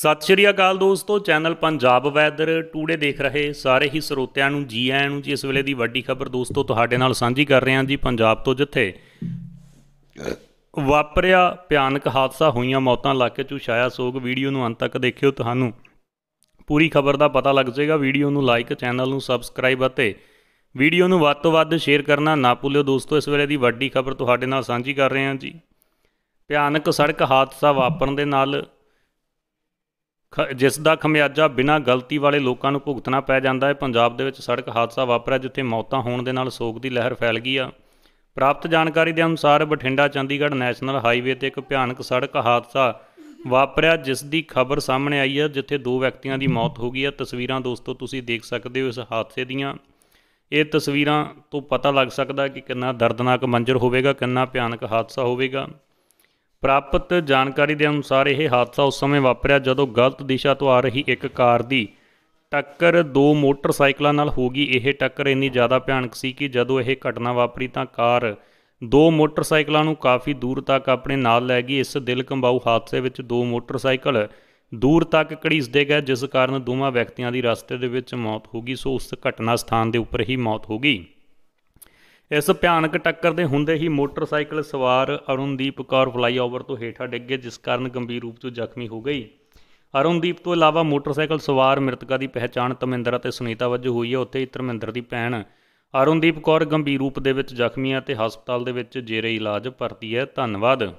ਸਤਿ ਸ਼੍ਰੀ ਅਕਾਲ ਦੋਸਤੋ channel Punjab weather today ਦੇਖ ਰਹੇ ਸਾਰੇ ਹੀ ਸਰੋਤਿਆਂ ਨੂੰ ਜੀ ਆਇਆਂ ਨੂੰ ਜੀ ਇਸ ਵੇਲੇ ਦੀ ਵੱਡੀ ਖਬਰ ਦੋਸਤੋ ਤੁਹਾਡੇ ਨਾਲ ਸਾਂਝੀ ਕਰ ਰਹੇ ਹਾਂ ਜੀ ਪੰਜਾਬ ਤੋਂ ਜਿੱਥੇ ਵਾਪਰਿਆ ਭਿਆਨਕ ਹਾਦਸਾ ਹੋਈਆਂ ਮੌਤਾਂ ਕੇ ਚੂ ਛਾਇਆ ਸੋਗ ਵੀਡੀਓ ਨੂੰ ਅੰਤ ਤੱਕ ਦੇਖਿਓ ਤੁਹਾਨੂੰ ਪੂਰੀ ਖਬਰ ਦਾ ਪਤਾ ਲੱਗ ਜਾਏਗਾ ਵੀਡੀਓ ਨੂੰ ਲਾਈਕ ਚੈਨਲ ਨੂੰ ਸਬਸਕ੍ਰਾਈਬ ਅਤੇ ਵੀਡੀਓ ਨੂੰ ਵੱਧ ਤੋਂ ਵੱਧ ਸ਼ੇਅਰ ਕਰਨਾ ਨਾ ਭੁੱਲਿਓ ਦੋਸਤੋ ਇਸ ਵੇਲੇ ਦੀ ਵੱਡੀ ਖਬਰ ਤੁਹਾਡੇ ਨਾਲ ਸਾਂਝੀ ਕਰ ਰਹੇ ਹਾਂ ਜੀ ਭਿਆਨਕ ਸੜਕ ਹਾਦਸਾ ਵਾਪਰਨ ਦੇ ਨਾਲ ਜਿਸ ਦਾ ਖਮਿਆਜਾ ਬਿਨਾਂ ਗਲਤੀ ਵਾਲੇ ਲੋਕਾਂ ਨੂੰ ਭੁਗਤਣਾ ਪੈ ਜਾਂਦਾ ਹੈ ਪੰਜਾਬ ਦੇ ਵਿੱਚ ਸੜਕ ਹਾਦਸਾ ਵਾਪਰਿਆ ਜਿੱਥੇ ਮੌਤਾਂ ਹੋਣ ਦੇ ਨਾਲ ਸੋਗ ਦੀ ਲਹਿਰ ਫੈਲ ਗਈ ਆ ਪ੍ਰਾਪਤ ਜਾਣਕਾਰੀ ਦੇ ਅਨੁਸਾਰ ਬਠਿੰਡਾ ਚੰਡੀਗੜ੍ਹ ਨੈਸ਼ਨਲ ਹਾਈਵੇ ਤੇ ਇੱਕ ਭਿਆਨਕ ਸੜਕ ਹਾਦਸਾ ਵਾਪਰਿਆ ਜਿਸ ਦੀ ਖਬਰ ਸਾਹਮਣੇ ਆਈ ਹੈ ਜਿੱਥੇ ਦੋ ਵਿਅਕਤੀਆਂ ਦੀ ਮੌਤ ਹੋ ਗਈ ਹੈ ਤਸਵੀਰਾਂ ਦੋਸਤੋ ਤੁਸੀਂ ਦੇਖ ਸਕਦੇ ਹੋ ਇਸ ਹਾਦਸੇ ਦੀਆਂ ਇਹ ਤਸਵੀਰਾਂ ਤੋਂ ਪਤਾ ਲੱਗ ਸਕਦਾ ਕਿ ਕਿੰਨਾ ਦਰਦਨਾਕ ਮੰਜ਼ਰ ਹੋਵੇਗਾ ਕਿੰਨਾ ਭਿਆਨਕ ਹਾਦਸਾ ਹੋਵੇਗਾ ਪ੍ਰਾਪਤ ਜਾਣਕਾਰੀ ਦੇ ਅਨੁਸਾਰ ਇਹ ਹਾਦਸਾ ਉਸ ਸਮੇਂ ਵਾਪਰਿਆ ਜਦੋਂ ਗਲਤ ਦਿਸ਼ਾ ਤੋਂ ਆ ਰਹੀ ਇੱਕ ਕਾਰ ਦੀ ਟੱਕਰ ਦੋ ਮੋਟਰਸਾਈਕਲਾਂ ਨਾਲ ਹੋ ਗਈ ਇਹ ਟੱਕਰ ਇੰਨੀ ਜ਼ਿਆਦਾ ਭਿਆਨਕ ਸੀ ਕਿ ਜਦੋਂ ਇਹ ਘਟਨਾ ਵਾਪਰੀ ਤਾਂ ਕਾਰ ਦੋ ਮੋਟਰਸਾਈਕਲਾਂ ਨੂੰ ਕਾਫੀ ਦੂਰ ਤੱਕ ਆਪਣੇ ਨਾਲ ਲੈ ਗਈ ਇਸ ਦਿਲ ਕੰਬਾਊ ਹਾਦਸੇ ਵਿੱਚ ਦੋ ਮੋਟਰਸਾਈਕਲ ਦੂਰ ਤੱਕ ਘੜੀਸਦੇ ਗਏ ਜਿਸ ਕਾਰਨ ਦੋਵਾਂ ਵਿਅਕਤੀਆਂ ਦੀ ਰਸਤੇ ਦੇ ਵਿੱਚ ਮੌਤ ਹੋ ਗਈ ਸੋ ਉਸ ਘਟਨਾ ਸਥਾਨ ਦੇ ਉੱਪਰ ਹੀ ਮੌਤ ਹੋ ਗਈ ਇਸ ਭਿਆਨਕ ਟੱਕਰ ਦੇ ਹੁੰਦੇ ਹੀ ਮੋਟਰਸਾਈਕਲ ਸਵਾਰ ਅਰੁਣਦੀਪ ਕੌਰ ਫਲਾਈਓਵਰ ਤੋਂ ਹੇਠਾਂ ਡਿੱਗ ਗਏ ਜਿਸ ਕਾਰਨ ਗੰਭੀਰ ਰੂਪ ਤੋਂ ਜ਼ਖਮੀ ਹੋ ਗਈ ਅਰੁਣਦੀਪ ਤੋਂ ਇਲਾਵਾ ਮੋਟਰਸਾਈਕਲ ਸਵਾਰ ਮ੍ਰਿਤਕਾ ਦੀ ਪਹਿਚਾਣ ਤਮਿੰਦਰ ਅਤੇ ਸੁਨੀਤਾ ਵਜੋਂ ਹੋਈ ਹੈ ਉੱਥੇ ਹੀ ਦੀ ਭੈਣ ਅਰੁਣਦੀਪ ਕੌਰ ਗੰਭੀਰ ਰੂਪ ਦੇ ਵਿੱਚ ਜ਼ਖਮੀ ਹੈ ਤੇ ਹਸਪਤਾਲ ਦੇ ਵਿੱਚ ਜੇਰੇ ਇਲਾਜ ਭਰਤੀ ਹੈ ਧੰਨਵਾਦ